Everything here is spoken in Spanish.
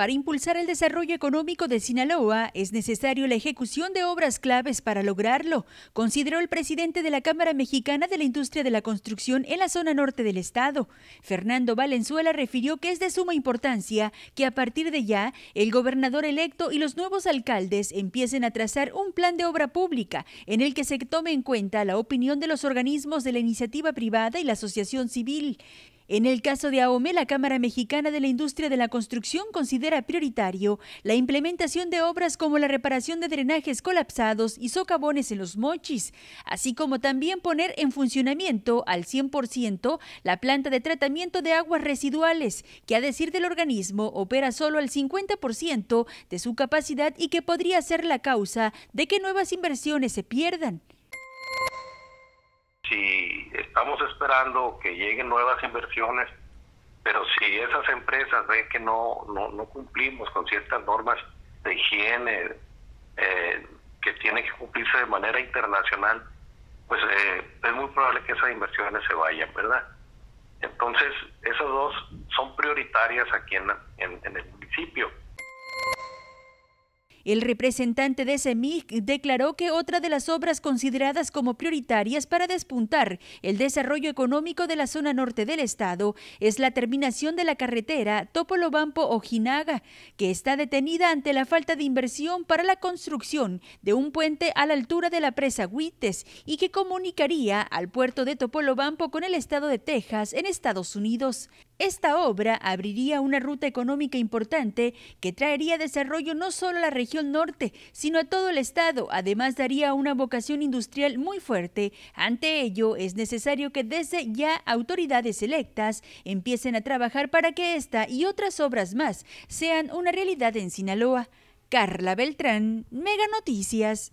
Para impulsar el desarrollo económico de Sinaloa es necesario la ejecución de obras claves para lograrlo, consideró el presidente de la Cámara Mexicana de la Industria de la Construcción en la zona norte del estado. Fernando Valenzuela refirió que es de suma importancia que a partir de ya el gobernador electo y los nuevos alcaldes empiecen a trazar un plan de obra pública en el que se tome en cuenta la opinión de los organismos de la iniciativa privada y la asociación civil. En el caso de AOME, la Cámara Mexicana de la Industria de la Construcción considera prioritario la implementación de obras como la reparación de drenajes colapsados y socavones en los mochis, así como también poner en funcionamiento al 100% la planta de tratamiento de aguas residuales, que a decir del organismo opera solo al 50% de su capacidad y que podría ser la causa de que nuevas inversiones se pierdan si estamos esperando que lleguen nuevas inversiones, pero si esas empresas ven que no, no, cumplimos con ciertas normas de higiene eh, que tienen que cumplirse de manera internacional, pues eh, es muy probable que esas inversiones se vayan, ¿verdad? Entonces, esas dos son prioritarias aquí en, en, en el municipio. El representante de CEMIC declaró que otra de las obras consideradas como prioritarias para despuntar el desarrollo económico de la zona norte del estado es la terminación de la carretera Topolobampo-Ojinaga, que está detenida ante la falta de inversión para la construcción de un puente a la altura de la presa Huites y que comunicaría al puerto de Topolobampo con el estado de Texas en Estados Unidos. Esta obra abriría una ruta económica importante que traería desarrollo no solo a la región norte, sino a todo el estado. Además daría una vocación industrial muy fuerte. Ante ello, es necesario que desde ya autoridades electas empiecen a trabajar para que esta y otras obras más sean una realidad en Sinaloa. Carla Beltrán, Mega Noticias.